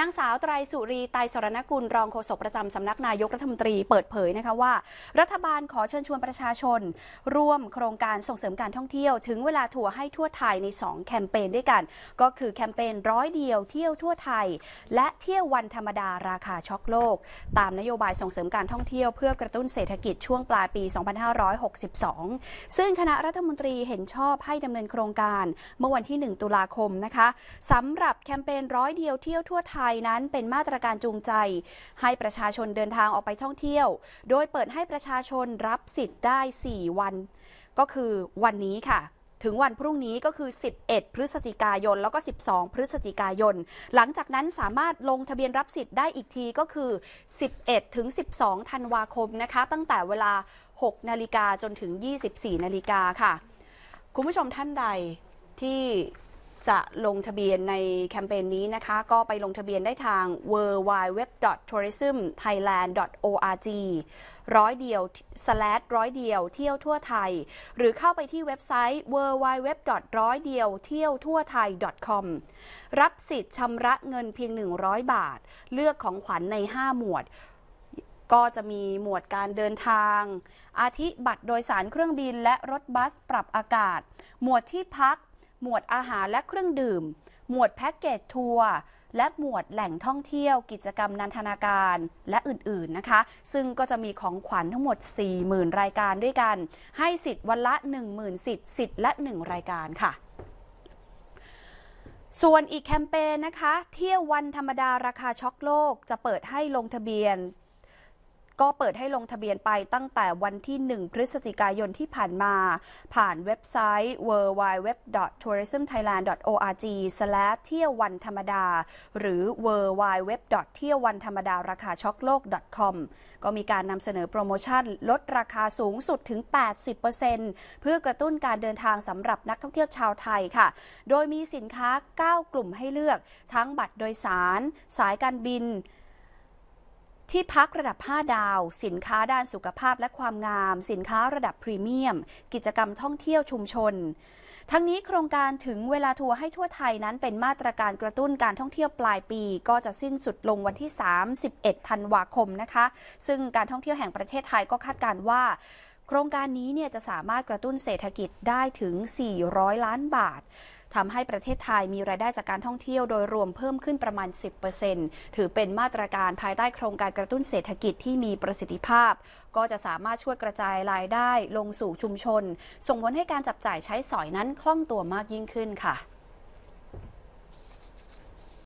นางสาวไตรสุรี ไตรสรณกุลรองโฆษกประจำสำนัก นายก รัฐมนตรีเปิดเผยนะคะว่า รัฐบาลขอเชิญ ชวน ประชาชน ร่วมโครงการส่งเสริมการท่องเที่ยวถึงเวลาทัวร์ให้ทั่วไทยใน 2 แคมเปญด้วยกัน ก็คือแคมเปญร้อยเดียวเที่ยวทั่วไทย และเที่ยววันธรรมดาราคาช็อกโลกตามนโยบายส่งเสริมการท่องเที่ยวเพื่อกระตุ้นเศรษฐกิจช่วงปลายปี 2562 ซึ่งคณะรัฐมนตรีเห็นชอบให้ดำเนินโครงการเมื่อวันที่ 1 ตุลาคมนะคะสำหรับแคมเปญร้อยเดียวเที่ยวทั่วไทยยนั้นเป็นมาตรการจูงใจให้ประชาชนเดินทางออกไปท่องเที่ยว โดยเปิดให้ประชาชนรับสิทธิ์ได้ 4 วัน ก็คือวันนี้ค่ะ ถึงวันพรุ่งนี้ก็คือ 11 พฤศจิกายน แล้วก็ 12 พฤศจิกายน หลังจากนั้นสามารถลงทะเบียนรับสิทธิ์ได้อีกทีก็คือ 11ถึง12ธันวาคมนะคะ ตั้งแต่เวลา 6นาฬิกาจนถึง 24นาฬิกาค่ะ คุณผู้ชมท่านใดที่จะลงทะเบียนในแคมเปญนี้นะคะ ก็ไปลงทะเบียนได้ทาง w w w t o u r i s m t h a i l a n d o r g ร้อยเดียวสลัดร้อยเดียวเที่ยวทั่วไทย หรือเข้าไปที่เว็บไซต์ w w w ร้อยเดียวเที่ยวทั่วไทย .com รับสิทธิ์ชำระเงินเพียง 100 บาท เลือกของขวัญใน 5 หมวด ก็จะมีหมวดการเดินทาง อาทิบัตรโดยสารเครื่องบินและรถบัสปรับอากาศ หมวดที่พักหมวดอาหารและเครื่องดื่ม หมวดแพ็กเกจทัวร์และหมวดแหล่งท่องเที่ยว กิจกรรมนันทนาการและอื่นๆนะคะ ซึ่งก็จะมีของขวัญทั้งหมด 40,000 รายการด้วยกัน ให้สิทธิ์วันละ 10,000สิทธิ์สิทธิ์ละ 1 รายการค่ะ ส่วนอีกแคมเปญนนะคะ เที่ยววันธรรมดาราคาช็อกโลกจะเปิดให้ลงทะเบียนก็เปิดให้ลงทะเบียนไปตั้งแต่วันที่ 1 พฤศจิกายนที่ผ่านมา ผ่านเว็บไซต์ www.tourismthailand.org เที่ยววันธรรมดา หรือ www. เที่ยววันธรรมดาราคาช็อกโลก .com ก็มีการนำเสนอโปรโมชั่นลดราคาสูงสุดถึง 80%เพื่อกระตุ้นการเดินทางสำหรับนักท่องเที่ยวชาวไทยค่ะ โดยมีสินค้า 9 กลุ่มให้เลือกทั้งบัตรโดยสาร สายการบินที่พักระดับ5ดาว สินค้าด้านสุขภาพและความงาม สินค้าระดับพรีเมียมกิจกรรมท่องเที่ยวชุมชน ทั้งนี้โครงการถึงเวลาทัวร์ให้ทั่วไทยนั้นเป็นมาตรการกระตุ้นการท่องเที่ยวปลายปีก็จะสิ้นสุดลงวันที่ 31ธันวาคมนะคะซึ่งการท่องเที่ยวแห่งประเทศไทยก็คาดการว่าโครงการนี้เนี่ยจะสามารถกระตุ้นเศรษฐกิจได้ถึง 400 ล้านบาททำให้ประเทศไทยมีรายได้จากการท่องเที่ยวโดยรวมเพิ่มขึ้นประมาณ 10%ถือเป็นมาตรการภายใต้โครงการกระตุ้นเศรษฐกิจที่มีประสิทธิภาพ ก็จะสามารถช่วยกระจายรายได้ลงสู่ชุมชน ส่งผลให้การจับจ่ายใช้สอยนั้นคล่องตัวมากยิ่งขึ้นค่ะ